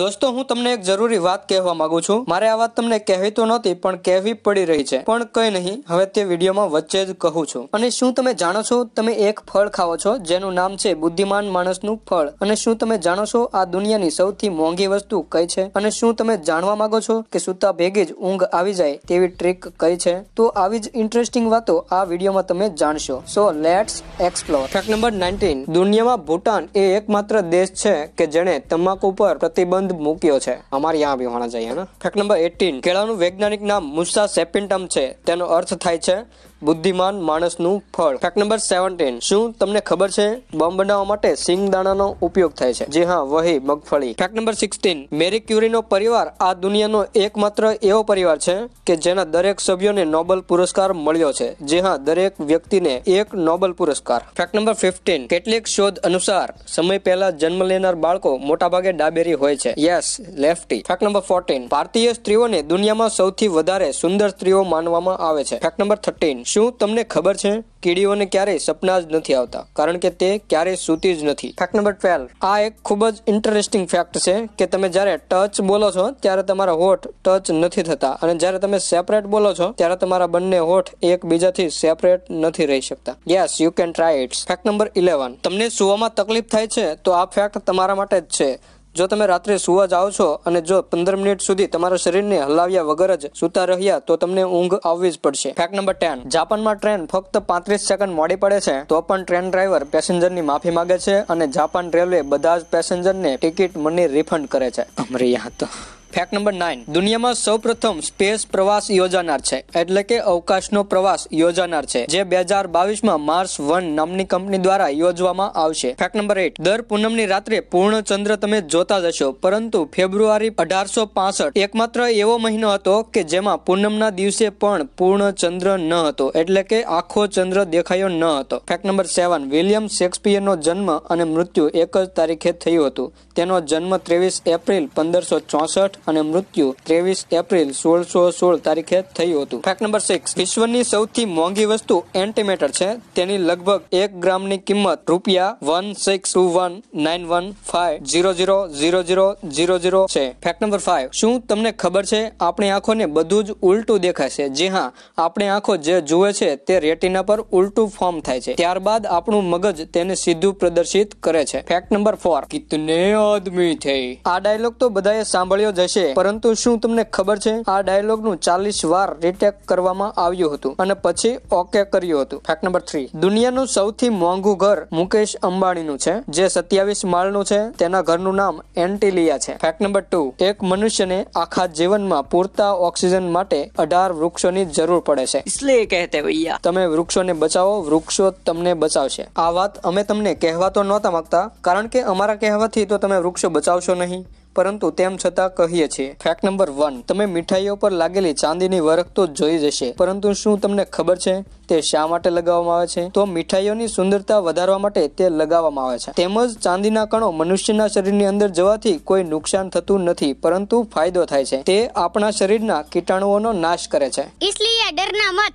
દોસ્તો હું તમને એક જરૂરી વાત કહેવા માંગુ છું મારે આ વાત તમને કહેવી તો નહોતી પણ કહેવી પડી રહી છે પણ કઈ નહીં હવે તે વિડીયોમાં વચ્ચે જ કહું છું અને શું તમે જાણો છો તમે એક ફળ ખાઓ છો જેનું નામ છે બુદ્ધિમાન માણસનું ફળ અને શું તમે જાણો છો આ દુનિયાની સૌથી મોંઘી વસ્તુ કઈ છે અને શું તમે જાણવા માંગો છો કે સૂતા ભેગી જ ઊંઘ આવી જાય તેવી ટ્રીક કઈ છે તો આવી જ ઇન્ટરેસ્ટિંગ વાતો આ વિડીયોમાં તમે જાણશો so let's explore fact number nineteen દુનિયામાં ભૂટાન એ એકમાત્ર દેશ છે કે જેણે તમાકુ પર પ્રતિબંધ પ્રતિબંધ મૂક્યો છે અમારે યહાં ભી હોના ચાહીએ ફેક્ટ નંબર એટીન કેળાનું વૈજ્ઞાનિક નામ મુસા સેપિન્ટમ છે તેનો અર્થ થાય છે બુદ્ધિમાન માણસનું ફળ ફેક્ટ નંબર સેવન્ટીન શું તમને ખબર છે બોમ્બ બનાવવા માટે સિંગ દાણાનો ઉપયોગ થાય છે જે હા વહી મગફળી ફેક્ટ નંબર સિક્સટીન મેરી ક્યુરીનો પરિવાર આ દુનિયાનો એકમાત્ર એવો પરિવાર છે કે જેના દરેક સભ્યોને નોબલ પુરસ્કાર મળ્યો છે જે હા દરેક વ્યક્તિને એક નોબલ પુરસ્કાર ફેક્ટ નંબર ફિફ્ટીન કેટલીક શોધ અનુસાર સમય પહેલા જન્મ લેનાર બાળકો મોટાભાગે ડાબેરી હોય છે yes lefty fact number fourteen ભારતીય સ્ત્રીઓને દુનિયામાં સૌથી વધારે સુંદર સ્ત્રીઓ માનવામાં આવે છે ફેક્ટ નંબર થર્ટીન શું તમને ખબર છે કીડીઓને ક્યારેય સપના જ નથી આવતા કારણ કે તે ક્યારેય સૂતી જ નથી ફેક્ટ નંબર ટ્વેલ્વ આ એક ખૂબ જ ઇન્ટરેસ્ટિંગ ફેક્ટ છે કે તમે જ્યારે ટચ બોલો છો ત્યારે તમારા હોઠ ટચ નથી થતા અને જ્યારે તમે સેપરેટ બોલો છો ત્યારે તમારા બંને હોઠ એકબીજાથી સેપરેટ નથી રહી શકતા yes you can try it's fact number eleven તમને સુવામાં તકલીફ થાય છે તો આ ફેક્ટ તમારા માટે જ છે જો તમે રાત્રે સુવા જાઓ છો અને જો પંદર મિનિટ સુધી તમારા શરીરને હલાવ્યા વગર જ સૂતા રહ્યા તો તમને ઊંઘ આવવી જ પડશે ફેક્ટ નંબર ટેન જાપાનમાં ટ્રેન ફક્ત પાંત્રીસ સેકન્ડ મોડી પડે છે તો પણ ટ્રેન ડ્રાઈવર પેસેન્જરની માફી માગે છે અને જાપાન રેલવે બધા જ પેસેન્જરને ટિકિટ મની રિફંડ કરે છે અમરે યહાં તો ફેક્ટ નંબર નાઇન દુનિયામાં સૌપ્રથમ સ્પેસ પ્રવાસ યોજાનાર છે એટલે કે અવકાશનો પ્રવાસ યોજાનાર છે જે બે હજાર બાવીસમાં માર્સ વન નામની કંપની દ્વારા યોજવામાં આવશે ફેક્ટ નંબર એટ દર પૂનમની રાત્રે પૂર્ણ ચંદ્ર તમે જોતા જશો પરંતુ ફેબ્રુઆરી અઢારસો પાસઠ એકમાત્ર એવો મહિનો હતો કે જેમાં પૂનમના દિવસે પણ પૂર્ણ ચંદ્ર ન હતો એટલે કે આખો ચંદ્ર દેખાયો ન હતો ફેક્ટ નંબર સેવન વિલિયમ શેક્સપિયરનો જન્મ અને મૃત્યુ એક જ તારીખે થયું હતું તેનો જન્મ ત્રેવીસ એપ્રિલ પંદરસો ચોસઠ અને મૃત્યુ ત્રેવીસ એપ્રિલ સોળસો સોળ તારીખે થયું હતું ફેક્ટ નંબર સિક્સ વિશ્વની સૌથી મોંઘી વસ્તુ એન્ટીમેટર છે તેની લગભગ એક ગ્રામની કિંમત રૂપિયા one six two one nine one five zero zero zero zero zero zero છે ફેક્ટ નંબર ફાઇવ શું તમને ખબર છે આપણી આંખોને બધું જ ઉલટું દેખાય છે જી હા આપણી આંખો જે જુએ છે તે રેટિના પર ઉલટું ફોર્મ થાય છે ત્યારબાદ આપણું મગજ તેને સીધું પ્રદર્શિત કરે છે ફેક્ટ નંબર ફોર કિતને આદમી થઈ આ ડાયલોગ તો બધાએ સાંભળ્યો જશે હશે પરંતુ શું તમને ખબર છે આ ડાયલોગ નું ચાલીસ વાર રીટેક કરવામાં આવ્યું હતું અને પછી ઓકે કર્યું હતું ફેક્ટ નંબર થ્રી દુનિયાનું સૌથી મોંઘું ઘર મુકેશ અંબાણીનું છે જે સત્યાવીસ માળનું છે તેના ઘરનું નામ એન્ટિલિયા છે ફેક્ટ નંબર ટુ એક મનુષ્યને આખા જીવનમાં પૂરતા ઓક્સિજન માટે અઢાર વૃક્ષોની જરૂર પડે છે એટલે કહેતે ભૈયા તમે વૃક્ષોને બચાવો વૃક્ષો તમને બચાવશે આ વાત અમે તમને કહેવા તો નહોતા માંગતા કારણ કે અમારા કહેવાથી તો તમે વૃક્ષો બચાવશો નહીં પરંતુ તેમ છતાં કહીએ છીએ ફેક્ટ નંબર વન તમે મીઠાઈઓ પર લાગેલી ચાંદીની વરખ તો જોઈ જશે પરંતુ શું તમને ખબર છે તે શા માટે લગાવવામાં આવે છે તો મીઠાઈઓની સુંદરતા વધારવા માટે તે લગાવવામાં આવે છે તેમજ ચાંદીના કણો મનુષ્યના શરીરની અંદર જવાથી કોઈ નુકસાન થતું નથી પરંતુ ફાયદો થાય છે તે આપણા શરીરના કીટાણુઓનો નાશ કરે છે इसलिए डरना